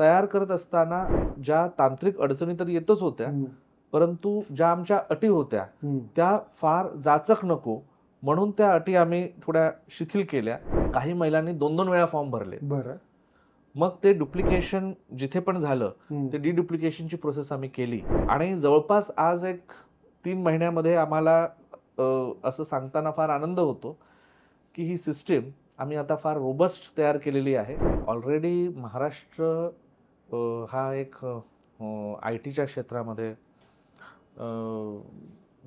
तयार करत असताना ज्या तांत्रिक अडचणी तर येतच होत्या परंतु ज्या आमच्या अटी होत्या त्या फार जाचक नको म्हणून त्या अटी आम्ही थोड्या शिथिल केल्या काही महिलांनी दोन दोन वेळा फॉर्म भरले बरं मग ते डुप्लिकेशन जिथे पण झालं ते डिडुप्लिकेशनची प्रोसेस आम्ही केली आणि जवळपास आज एक तीन महिन्यामध्ये आम्हाला असं सांगताना फार आनंद होतो की ही सिस्टीम आम्ही आता फार रोबस्ट तयार केलेली आहे ऑलरेडी महाराष्ट्र हा एक आय टीच्या क्षेत्रामध्ये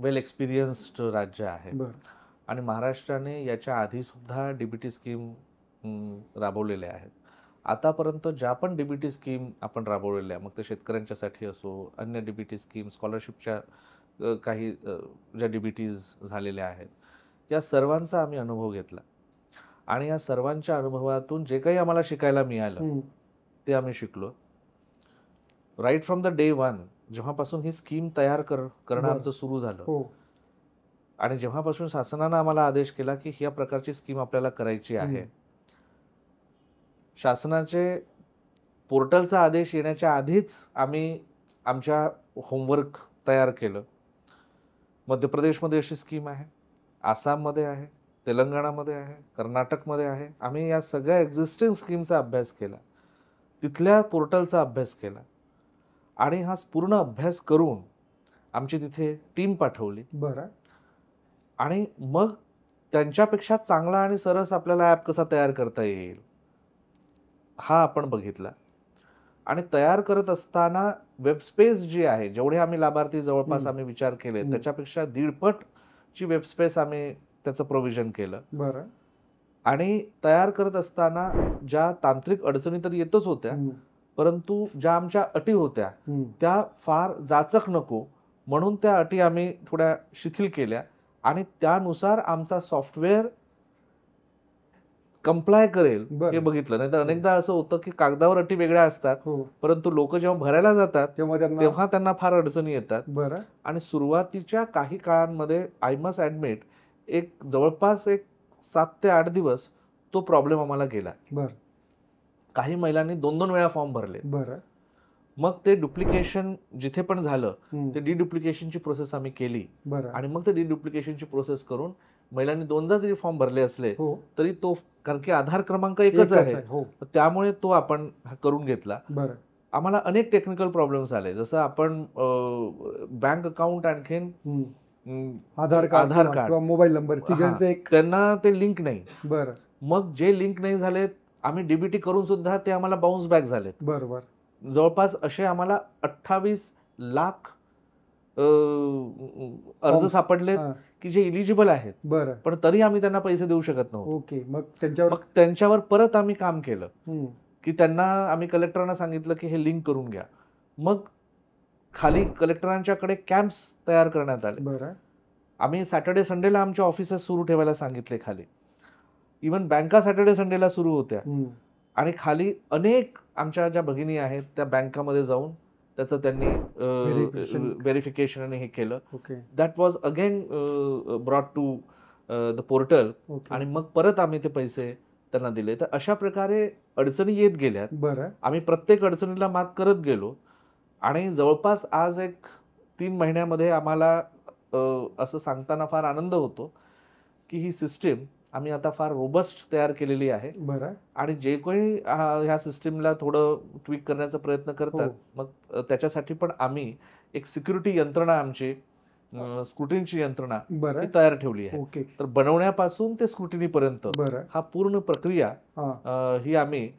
वेल एक्सपिरियन्स्ड राज्य आहे आणि महाराष्ट्राने याच्या आधीसुद्धा डी बी टी स्कीम राबवलेल्या आहेत आतापर्यंत ज्या पण डी बी टी स्कीम आपण राबवलेल्या मग ते शेतकऱ्यांच्यासाठी असो अन्य डी बी टी स्कीम स्कॉलरशिपच्या काही ज्या डी बी टीज झालेल्या आहेत या सर्वांचा आम्ही अनुभव घेतला आणि या सर्वांच्या अनुभवातून जे काही आम्हाला शिकायला मिळालं ते आम्ही शिकलो right from the day one जेव्हापासून ही स्कीम तयार कर करणं आमचं सुरू झालं हो. आणि जेव्हापासून शासनानं आम्हाला आदेश केला की ह्या प्रकारची स्कीम आपल्याला करायची आहे शासनाचे पोर्टलचा आदेश येण्याच्या आधीच आम्ही आमच्या होमवर्क तयार केलं मध्य प्रदेशमध्ये अशी स्कीम आहे आसाममध्ये आहे तेलंगणामध्ये आहे कर्नाटकमध्ये आहे आम्ही या सगळ्या एक्झिस्टिंग स्कीमचा अभ्यास केला तिथल्या पोर्टलचा अभ्यास केला आणि हा पूर्ण अभ्यास करून आमची तिथे टीम पाठवली बरं आणि मग त्यांच्यापेक्षा चांगला आणि सरस आपल्याला ॲप कसा तयार करता येईल हा आपण बघितला आणि तयार करत असताना वेबस्पेस जी आहे जेवढे आम्ही लाभार्थी जवळपास आम्ही विचार केले त्याच्यापेक्षा दीडपट ची वेबस्पेस आम्ही त्याचं प्रोव्हिजन केलं बरं आणि तयार करत असताना ज्या तांत्रिक अडचणी तर येतच होत्या परंतु ज्या आमच्या अटी होत्या त्या फार जाचक नको म्हणून त्या अटी आम्ही थोड्या शिथिल केल्या आणि त्यानुसार आमचा सॉफ्टवेअर कम्प्लाय करेल हे बघितलं नाही तर अनेकदा असं होतं की कागदावर अटी वेगळ्या असतात हो. परंतु लोक जेव्हा भरायला जातात तेव्हा तेव्हा त्यांना फार अडचणी येतात आणि सुरुवातीच्या काही काळांमध्ये आय मस्ट ऍडमिट एक जवळपास एक सात ते आठ दिवस तो प्रॉब्लेम आम्हाला गेला बरं काही महिलांनी दोन दोन वेळा फॉर्म भरले बरं मग ते डुप्लिकेशन जिथे पण झालं ते डी डुप्लिकेशनची प्रोसेस आम्ही केली आणि मग ते डुप्लिकेशनची प्रोसेस करून महिलांनी दोनदा जरी फॉर्म भरले असले हो. तरी तो कारण की आधार क्रमांक एकच आहे हो. त्यामुळे तो आपण करून घेतला आम्हाला अनेक टेक्निकल प्रॉब्लेम्स आले जसं आपण बँक अकाउंट आणखीन Aadhaar Aadhaar card mobile number त्यांना ते लिंक नाही बरं मग जे लिंक नाही झाले आम्ही डीबीटी करून सुद्धा ते आम्हाला बाउन्स बॅक झालेत बरोबर जवळपास असे आम्हाला अठ्ठावीस लाख अर्ज सापडले सापडलेत की जे इलिजिबल आहेत बरं पण तरी आम्ही त्यांना पैसे देऊ शकत नव्हतो ओके मग त्यांच्यावर मग त्यांच्यावर परत आम्ही काम केलं की त्यांना आम्ही कलेक्टरांना सांगितलं की हे लिंक करून घ्या मग खाली कलेक्टरांच्याकडे कॅम्प्स तयार करण्यात आले बरं आम्ही सॅटर्डे संडेला आमच्या ऑफिसेस सुरू ठेवायला सांगितले खाली इवन बँका सॅटर्डे संडेला सुरू होत्या आणि खाली अनेक आमच्या ज्या भगिनी आहेत त्या बँकामध्ये जाऊन त्याचं त्यांनी व्हेरिफिकेशन हे केलं that was again brought to the portal आणि मग परत आम्ही ते पैसे त्यांना दिले तर अशा प्रकारे अडचणी येत गेल्या आम्ही प्रत्येक अडचणीला मात करत गेलो आणि जवळपास आज एक तीन महिन्यामध्ये आम्हाला असं सांगताना फार आनंद होतो की ही सिस्टीम आम्ही आता फार रोबस्ट तयार केलेली आहे बरं आणि जे कोणी ह्या सिस्टीमला थोडं ट्विक करण्याचा प्रयत्न करतात हो. मग त्याच्यासाठी पण आम्ही एक सिक्युरिटी यंत्रणा आमची स्क्रुटिनीची यंत्रणा तयार ठेवली आहे तर बनवण्यापासून ते स्क्रुटिनीपर्यंत हा पूर्ण प्रक्रिया ही आम्ही